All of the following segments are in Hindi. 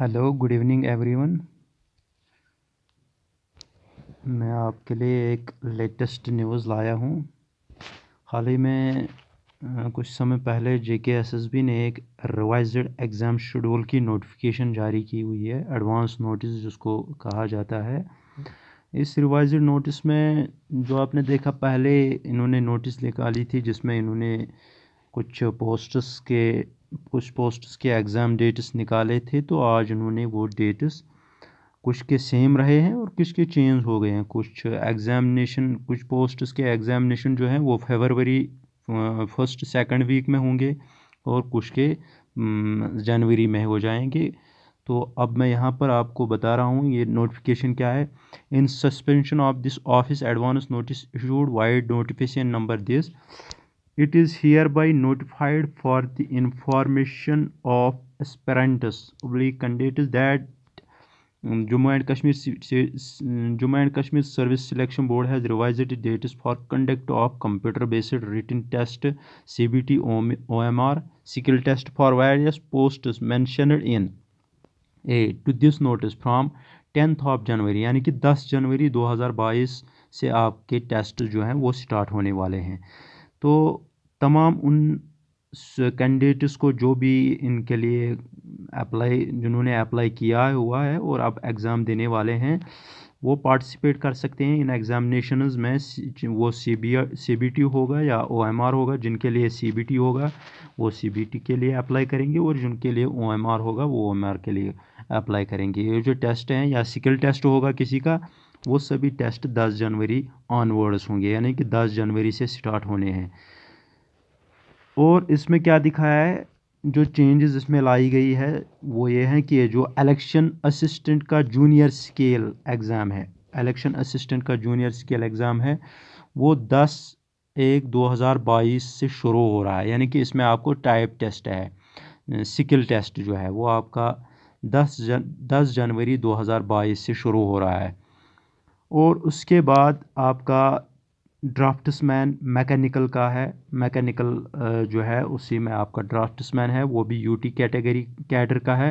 हेलो गुड इवनिंग एवरीवन मैं आपके लिए एक लेटेस्ट न्यूज़ लाया हूँ हाल ही में कुछ समय पहले जे के एस एस बी ने एक रिवाइज्ड एग्ज़ाम शेड्यूल की नोटिफिकेशन जारी की हुई है एडवांस नोटिस जिसको कहा जाता है इस रिवाइज नोटिस में जो आपने देखा पहले इन्होंने नोटिस निकाली थी जिसमें इन्होंने कुछ पोस्टर्स के कुछ पोस्ट्स के एग्ज़ाम डेट्स निकाले थे तो आज उन्होंने वो डेट्स कुछ के सेम रहे हैं और कुछ के चेंज हो गए हैं कुछ एग्ज़ामिनेशन कुछ पोस्ट्स के एग्ज़ामिनेशन जो हैं वो फेबरवरी फर्स्ट सेकंड वीक में होंगे और कुछ के जनवरी में हो जाएंगे तो अब मैं यहाँ पर आपको बता रहा हूँ ये नोटिफिकेशन क्या है in suspension of this office advance notice issued vide notification number this It is hereby notified for the information of aspirants oblique candidates that Jammu and Kashmir Jammu and Kashmir Service Selection Board has revised the dates for conduct of computer-based written test CBT OMR skill test for various posts mentioned in a to this notice from 10th of January यानी कि 10 जनवरी 2022 से आपके टेस्ट जो हैं वो स्टार्ट होने वाले हैं तो तमाम उन कैंडिडेट्स को जो भी इनके लिए अप्लाई जिन्होंने अप्लाई किया हुआ है और अब एग्ज़ाम देने वाले हैं वो पार्टिसिपेट कर सकते हैं इन एग्ज़ामिनेशनज में वो C B C B T होगा या ओ एम आर होगा जिनके लिए सी बी टी होगा वो सी बी टी के लिए अप्लाई करेंगे और जिनके लिए ओ एम आर होगा वो ओ एम आर के लिए अप्लाई करेंगे ये जो टेस्ट हैं या स्किल टेस्ट होगा किसी का वो सभी टेस्ट 10 जनवरी ऑनवर्ड्स होंगे यानी कि 10 जनवरी से स्टार्ट होने हैं और इसमें क्या दिखाया है जो चेंजेस इसमें लाई गई है वो ये है कि जो इलेक्शन असिस्टेंट का जूनियर स्केल एग्ज़ाम है इलेक्शन असिस्टेंट का जूनियर स्केल एग्ज़ाम है वो 10 एक 2022 से शुरू हो रहा है यानी कि इसमें आपको टाइप टेस्ट है स्किल टेस्ट जो है वो आपका दस जन दस जनवरी बाईस से शुरू हो रहा है और उसके बाद आपका ड्राफ्ट्समैन मैकेनिकल का है मैकेनिकल जो है उसी में आपका ड्राफ्ट्समैन है वो भी यूटी कैटेगरी कैडर का है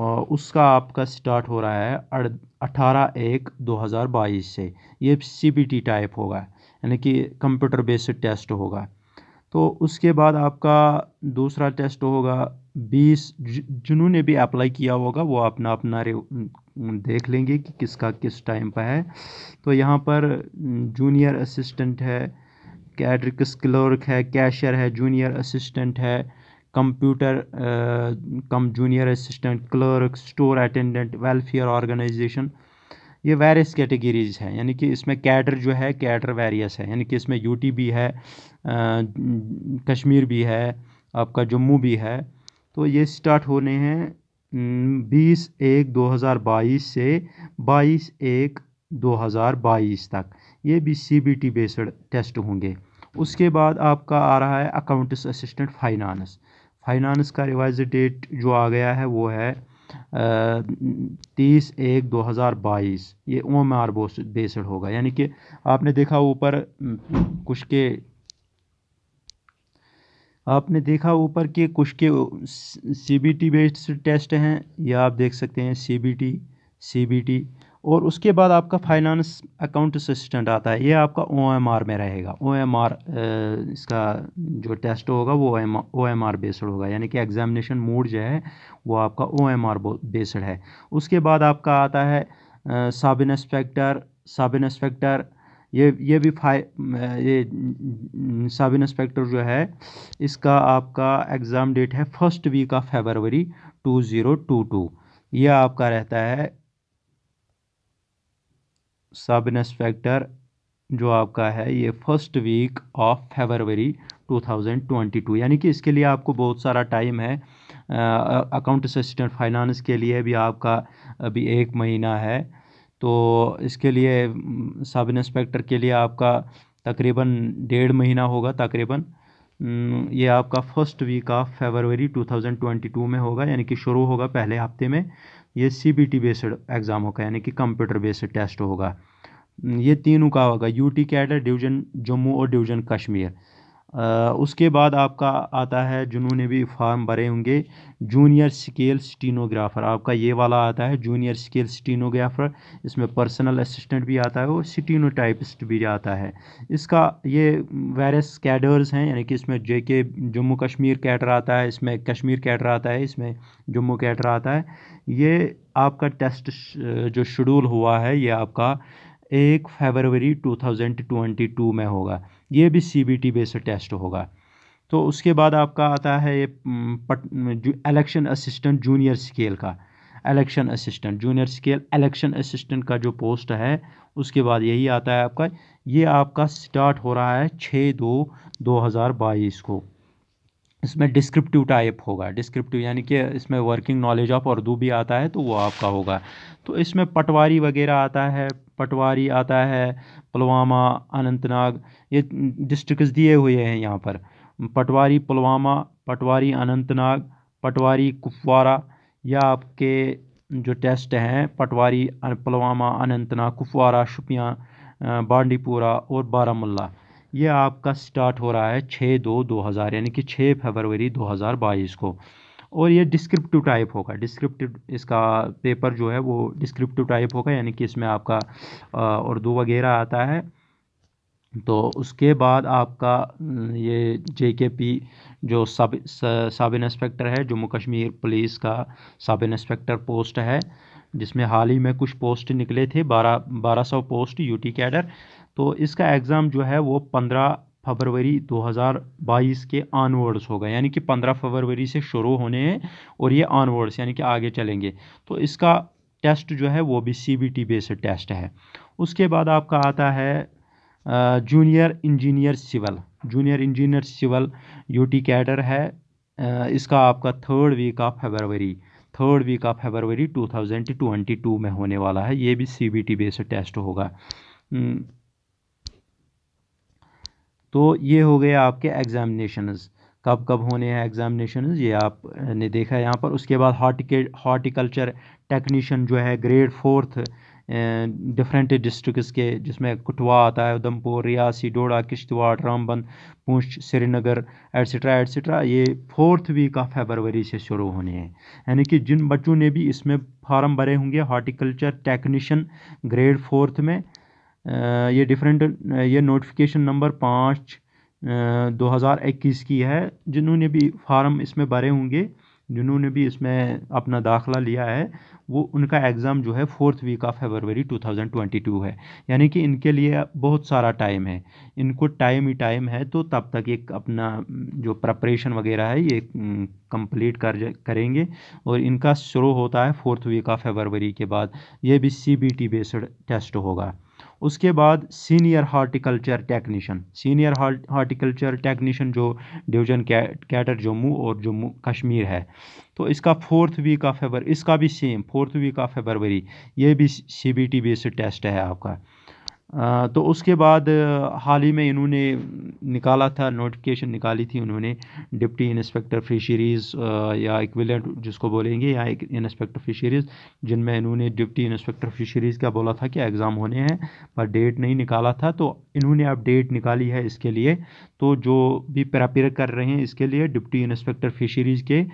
और उसका आपका स्टार्ट हो रहा है अठारह एक दो हज़ार बाईस से ये सीबीटी टाइप होगा यानी कि कंप्यूटर बेस्ड टेस्ट होगा तो उसके बाद आपका दूसरा टेस्ट होगा बीस जिन्होंने भी अप्लाई किया होगा वो अपना अपना देख लेंगे कि किसका किस टाइम पर है तो यहाँ पर जूनियर असिस्टेंट है कैडरिक्स क्लर्क है कैशर है जूनियर असिस्टेंट है computer cum junior assistant clerk store attendant welfare organisation ये वेरियस कैटेगरीज हैं यानी कि इसमें कैडर जो है कैडर वेरियस है यानी कि इसमें यूटी भी है आ, कश्मीर भी है आपका जम्मू भी है तो ये स्टार्ट होने हैं बीस एक दो हज़ार बाईस से बाईस एक दो हज़ार बाईस तक ये भी C B T based test होंगे उसके बाद आपका आ रहा है अकाउंट्स असिस्टेंट फाइनानस फ़ाइनानस का रिवाइज डेट जो आ गया है वो है तीस एक दो हज़ार बाईस ये ओम एम आर बेस्ड होगा यानी कि आपने देखा ऊपर कुछ के आपने देखा ऊपर के कुछ के C B T based test हैं या आप देख सकते हैं C B T C B T और उसके बाद आपका फाइनेंस अकाउंट असिस्टेंट आता है ये आपका ओ एम आर में रहेगा ओ एम आर इसका जो टेस्ट होगा वो ओ एम आर बेस्ड होगा यानी कि एग्जामिनेशन मोड जो है वो आपका ओ एम आर बेस्ड है उसके बाद आपका आता है सब इंस्पेक्टर सब इंस्पेक्टर ये ये भी फाइ ये सब इंस्पेक्टर जो है इसका आपका एग्ज़ाम डेट है first week of February two zero two two ये आपका रहता है सब इंस्पेक्टर जो आपका है ये फर्स्ट वीक ऑफ फेबरवरी 2022 यानी कि इसके लिए आपको बहुत सारा टाइम है अकाउंट असिस्टेंट फाइनेंस के लिए भी आपका अभी एक महीना है तो इसके लिए सब इंस्पेक्टर के लिए आपका तकरीबन डेढ़ महीना होगा तकरीबन ये आपका फर्स्ट वीक ऑफ फेबरवरी 2022 में होगा यानी कि शुरू होगा पहले हफ्ते में ये C B T based exam होगा यानी कि कंप्यूटर बेस्ड टेस्ट होगा ये तीनों का होगा यूटी कैडर डिवीज़न जम्मू और डिवीज़न कश्मीर उसके बाद आपका आता है जिन्होंने भी फार्म भरे होंगे जूनियर स्केल स्टीनोग्राफर आपका ये वाला आता है जूनियर स्केल स्टीनोग्राफर इसमें पर्सनल असिस्टेंट भी आता है और स्टीनोटाइपिस्ट भी आता है इसका ये वायरस कैडर्स हैं यानी कि इसमें जे के जम्मू कश्मीर कैडर आता है इसमें कश्मीर कैडर आता है इसमें जम्मू कैडर आता है ये आपका टेस्ट जो शेड्यूल हुआ है ये आपका एक फरवरी 2022 में होगा ये भी C B T based test होगा तो उसके बाद आपका आता है ये पट इलेक्शन असिस्टेंट जूनियर स्केल का election assistant junior scale election assistant का जो पोस्ट है उसके बाद यही आता है आपका ये आपका स्टार्ट हो रहा है छः दो दो हज़ार बाईस को इसमें डिस्क्रिप्टिव टाइप होगा डिस्क्रिप्टिव यानी कि इसमें वर्किंग नॉलेज ऑफ उर्दू भी आता है तो वो आपका होगा तो इसमें पटवारी वगैरह आता है पटवारी आता है पुलवामा अनंतनाग ये डिस्ट्रिक्ट दिए हुए हैं यहाँ पर पटवारी पुलवामा पटवारी अनंतनाग पटवारी कुपवारा या आपके जो टेस्ट हैं पटवारी पुलवामा अनंतनाग कुपवारा शुपियाँ बांडीपुरा और बारामुल्ला ये आपका स्टार्ट हो रहा है छः दो दो हज़ार यानी कि छः फरवरी दो हज़ार बाईस को और ये डिस्क्रिप्टिव टाइप होगा डिस्क्रिप्टिव इसका पेपर जो है वो डिस्क्रिप्टिव टाइप होगा यानी कि इसमें आपका उर्दू वगैरह आता है तो उसके बाद आपका ये जे के पी जो सब सब इंस्पेक्टर है जम्मू कश्मीर पुलिस का सब इंस्पेक्टर पोस्ट है जिसमें हाल ही में कुछ पोस्ट निकले थे बारह बारह सौ पोस्ट यूटी कैडर तो इसका एग्ज़ाम जो है वो पंद्रह फरवरी 2022 के ऑनवर्ड्स होगा यानी कि 15 फरवरी से शुरू होने हैं और ये ऑनवर्ड्स यानी कि आगे चलेंगे तो इसका टेस्ट जो है वो भी C B T based test है उसके बाद आपका आता है junior engineer civil junior engineer civil UT cadre है इसका आपका third week of February third week of February 2022 में होने वाला है ये भी C B T based test होगा हम्म, तो ये हो गए आपके एग्ज़ामिनेशनज़ कब कब होने हैं एग्ज़ामिनेशन ये आपने देखा है यहाँ पर उसके बाद हॉर्टिके हॉर्टिकल्चर टेक्नीशियन जो है ग्रेड फोर्थ डिफरेंट डिस्ट्रिक्स के जिसमें कुटवा आता है उधमपुर रियासी डोडा किश्तवाड़ रामबन पूंछ श्रीनगर एट्सट्रा एट्सट्रा ये फोर्थ वीक ऑफ फेबरवरी से शुरू होने हैं यानी कि जिन बच्चों ने भी इसमें फार्म भरे होंगे हॉर्टिकल्चर टेक्नीशियन ग्रेड फोर्थ में ये डिफरेंट ये नोटिफिकेशन नंबर पाँच दो हज़ार इक्कीस की है जिन्होंने भी फार्म इसमें भरे होंगे जिन्होंने भी इसमें अपना दाखला लिया है वो उनका एग्ज़ाम जो है फोर्थ वीक ऑफ फरवरी 2022 है यानी कि इनके लिए बहुत सारा टाइम है इनको टाइम ही टाइम है तो तब तक एक अपना जो प्रपरेशन वगैरह है ये कंप्लीट कर करेंगे और इनका शुरू होता है फोर्थ वीक ऑफ फरवरी के बाद ये भी C B T based test होगा उसके बाद senior horticulture technician senior horticulture technician जो डिवीजन कैटर जम्मू और जम्मू कश्मीर है तो इसका फोर्थ वीक ऑफ फेबर इसका भी same fourth week of February ये भी C B T based test है आपका तो उसके बाद हाल ही में इन्होंने निकाला था नोटिफिकेशन निकाली थी उन्होंने डिप्टी इंस्पेक्टर फिशरीज़ या इक्विलेंट जिसको बोलेंगे या एक इंस्पेक्टर फिशरीज़ जिनमें इन्होंने डिप्टी इंस्पेक्टर फिशरीज़ का बोला था कि एग्ज़ाम होने हैं पर डेट नहीं निकाला था तो इन्होंने अब डेट निकाली है इसके लिए तो जो भी प्रपेयर कर रहे हैं इसके लिए डिप्टी इंस्पेक्टर फिशरीज़ के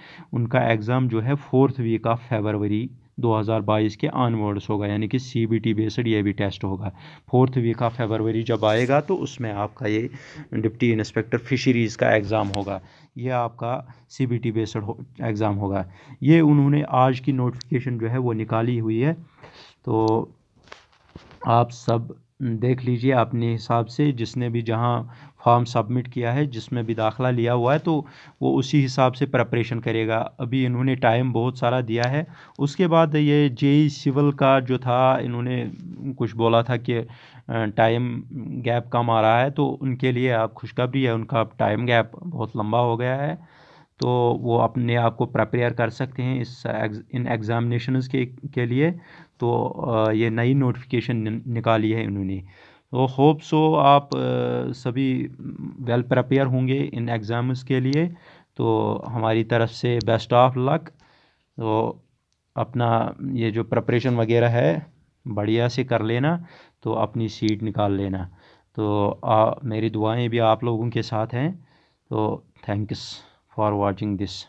उनका एग्ज़ाम जो है फोर्थ वीक ऑफ फेबरवरी 2022 के आनवर्ड्स होगा यानी कि सी बी टी बेस्ड ये भी टेस्ट होगा फोर्थ वीक ऑफ फेबरवरी जब आएगा तो उसमें आपका ये डिप्टी इंस्पेक्टर फिशरीज़ का एग्ज़ाम होगा ये आपका सी बी टी बेस्ड हो, एग्ज़ाम होगा ये उन्होंने आज की नोटिफिकेशन जो है वो निकाली हुई है तो आप सब देख लीजिए अपने हिसाब से जिसने भी जहाँ फॉर्म सबमिट किया है जिसमें भी दाखला लिया हुआ है तो वो उसी हिसाब से प्रपरेशन करेगा अभी इन्होंने टाइम बहुत सारा दिया है उसके बाद ये जे सिविल का जो था इन्होंने कुछ बोला था कि टाइम गैप कम आ रहा है तो उनके लिए आप खुशखबरी है उनका टाइम गैप बहुत लंबा हो गया है तो वो अपने आप को प्रपेयर कर सकते हैं इस इन एग्ज़ामिनेशन के के लिए तो ये नई नोटिफिकेशन निकाली है इन्होंने तो होप सो आप सभी वेल प्रपेयर होंगे इन एग्ज़ाम्स के लिए तो हमारी तरफ से बेस्ट ऑफ लक तो अपना ये जो प्रपरेशन वगैरह है बढ़िया से कर लेना तो अपनी सीट निकाल लेना तो आ, मेरी दुआएं भी आप लोगों के साथ हैं तो थैंक्स फॉर वाचिंग दिस